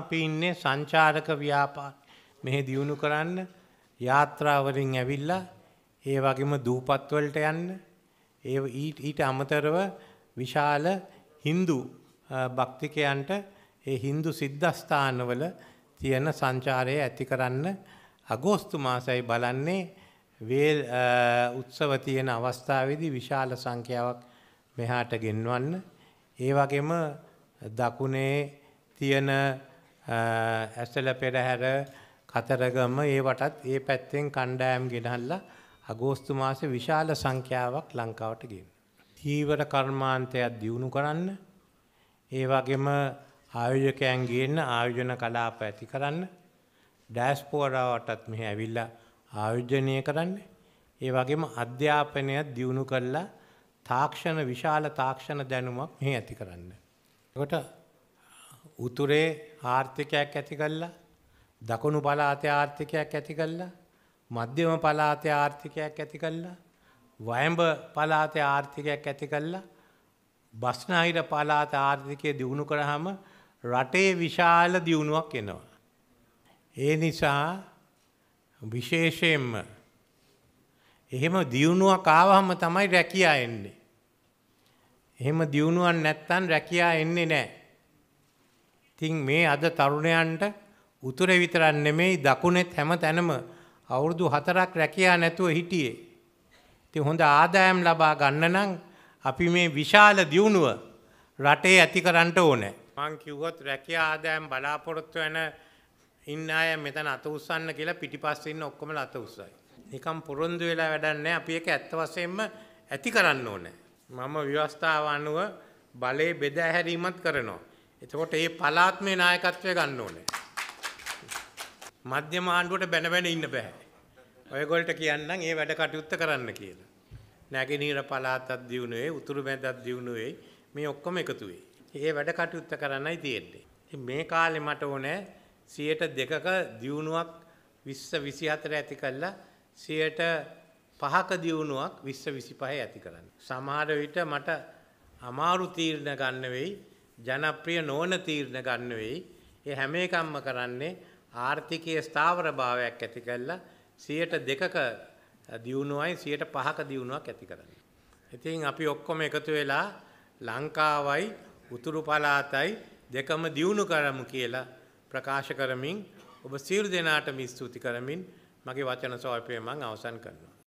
අපි ඉන්නේ සංචාරක ව්‍යාපාර මෙහෙ දියුණු කරන්න යාත්‍රාවලින් ඇවිල්ලා ඒ වගේම දූපත් වලට යන්න ඒ ඊට අමතරව විශාල Hindu භක්තිකයන්ට ඒ Hindu සිද්ධාස්ථානවල තියෙන සංචාරය ඇති කරන්න අගෝස්තු මාසයි බලන්නේ වේල් උත්සව තියෙන අවස්ථාවේදී විශාල සංඛ්‍යාවක් මෙහාට ගෙන්වන්න ඒ වගේම දකුණේ තියෙන ඇසල පෙරහැර කතරගම ඒ වටත් ඒ පැත්තෙන් කණ්ඩායම් ගෙනල්ලා අගෝස්තු මාසේ විශාල සංඛ්‍යාවක් ලංකාවට ගෙන. තීවර කර්මාන්තයක් දියුණු කරන්න ඒ වගේම ආයෝජකයන් ගේන්න ආයෝජන කලාප ඇති කරන්න ඩෑස්පෝරාවටත් මෙහි ඇවිල්ලා ආයෝජනය කරන්න ඒ වගේම අධ්‍යාපනයක් දියුණු කරලා තාක්ෂණ විශාල තාක්ෂණ දැනුමක් මෙහි ඇති කරන්න. එකට උතුරේ ආර්ථිකයක් ඇති කල්ලා දකුණු පලාතය ආර්ථිකයක් ඇති කල්ලා මධ්‍යම පලාතය ආර්ථිකයක් ඇති කල්ලා වයඹ පලාතය ආර්ථිකයක් ඇති කල්ලා බස්නාහිර පලාත ආර්ථිකය දියුණු කරහම රටේ විශාල දියුණුවක් එනවා. ඒ නිසා විශේෂයෙන්ම එහෙම දියුණුවක් ආවහම තමයි රැකියා එන්නේ. එහෙම දියුණුවක් නැත්තම් රැකියා එන්නේ නැහැ. තින් මේ අද තරුණයන්ට උතුර විතරන් නෙමෙයි දකුණෙත් හැම තැනම අවුරුදු හතරක් රැකියා නැතුව හිටියේ. ඉතින් හොඳ ආදායම් ලබා ගන්න නම් අපි මේ විශාල දියුණුව රටේ ඇති කරන්න ඕනේ. මං කිව්වොත් රැකියා ආදායම් බලාපොරොත්තු වෙන ඉන්න අය මෙතන අත උස්සන්න කියලා පිටිපස්සේ ඉන්න ඔක්කොම අත උස්සයි. නිකම් පොරොන්දු වෙලා වැඩක් නැහැ. අපි ඒක ඇත්ත වශයෙන්ම ඇති කරන්න ඕනේ. මම ව්‍යවස්ථාව අනුව බලේ බෙදා හැරීමත් කරනවා. එතකොට ඒ පලාත්මේ නායකත්වය ගන්න ඕනේ. මධ්‍යම ආණ්ඩුවට බැන බැන ඉන්න බෑ. ඔයගොල්ලන්ට කියන්නම් ඒ වැඩ කටයුත්ත කරන්න කියලා. නැගෙනහිර පලාතක් දියුණු වෙයි, උතුරු මැදක් දියුණු වෙයි, මේ ඔක්කොම එකතු වෙයි. ඒ වැඩ කටයුත්ත කරන්නයි තියෙන්නේ. ඉතින් මේ කාලේ මට ඕනේ 102ක දියුණුවක් 20 24 ඇති කළා 5ක දියුණුවක් 20 25 ඇති කරන්න. සමහර විට මට අමාරු තීරණ ගන්න වෙයි. ජනප්‍රිය නොවන තීරණ ගන්න වෙයි. ඒ හැම එකක්ම කරන්නේ ආර්ථිකයේ ස්ථාවර භාවයක් ඇති කරලා 102ක දියුණුවයි 105ක දියුණුවක් ඇති කරන්නේ. ඉතින් අපි ඔක්කොම එකතු වෙලා ලංකාවයි උතුරු පළාතයි දෙකම දියුණු කරමු කියලා ප්‍රකාශ කරමින් ඔබ සියලු දෙනාටම ස්තුති කරමින් මගේ වචන සෝල්පය මම අවසන් කරනවා.